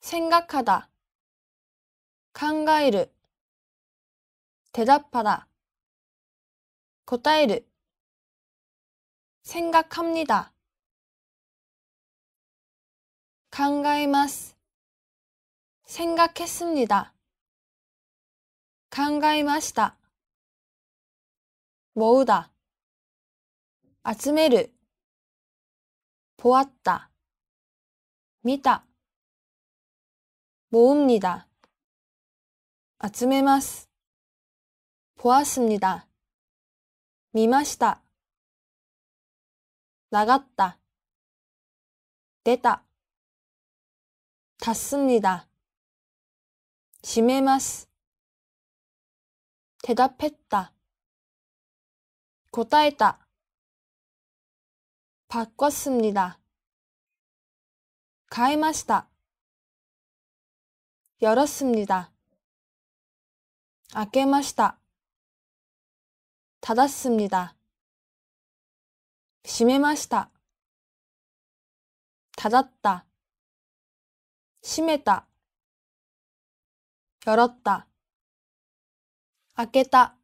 생각하다考える대답하다答える생각합니다考えます생각했습니다考えました모으다集める、보았 다、 見た。모읍니다集めます。보았습니 다。 미まし다나갔 다。 내다닫습니 다。 閉めます。대답했 다。 고答했다바꿨습니 다。 가えまし다 열었습니다. 아케마시다. 닫았습니다. 심해마시다. 닫았다. 심했다. 열었다. 아깼다.